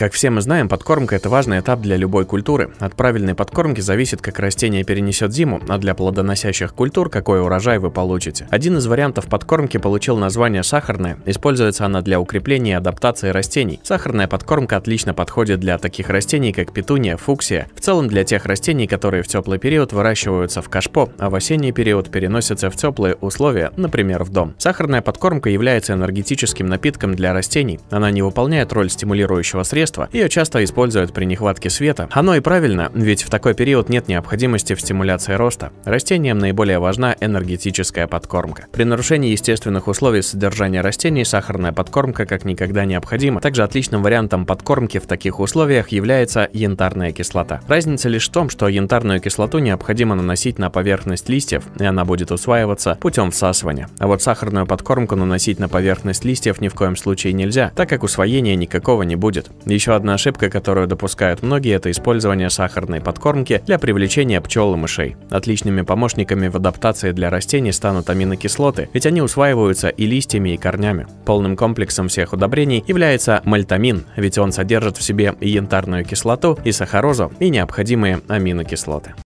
Как все мы знаем, подкормка – это важный этап для любой культуры. От правильной подкормки зависит, как растение перенесет зиму, а для плодоносящих культур – какой урожай вы получите. Один из вариантов подкормки получил название сахарная. Используется она для укрепления и адаптации растений. Сахарная подкормка отлично подходит для таких растений, как петуния, фуксия. В целом для тех растений, которые в теплый период выращиваются в кашпо, а в осенний период переносятся в теплые условия, например, в дом. Сахарная подкормка является энергетическим напитком для растений. Она не выполняет роль стимулирующего средства, устройство, ее часто используют при нехватке света. Оно и правильно, ведь в такой период нет необходимости в стимуляции роста. Растениям наиболее важна энергетическая подкормка. При нарушении естественных условий содержания растений сахарная подкормка как никогда необходима. Также отличным вариантом подкормки в таких условиях является янтарная кислота. Разница лишь в том, что янтарную кислоту необходимо наносить на поверхность листьев, и она будет усваиваться путем всасывания. А вот сахарную подкормку наносить на поверхность листьев ни в коем случае нельзя, так как усвоения никакого не будет. Еще одна ошибка, которую допускают многие, это использование сахарной подкормки для привлечения пчел и мышей. Отличными помощниками в адаптации для растений станут аминокислоты, ведь они усваиваются и листьями, и корнями. Полным комплексом всех удобрений является мальтамин, ведь он содержит в себе и янтарную кислоту, и сахарозу, и необходимые аминокислоты.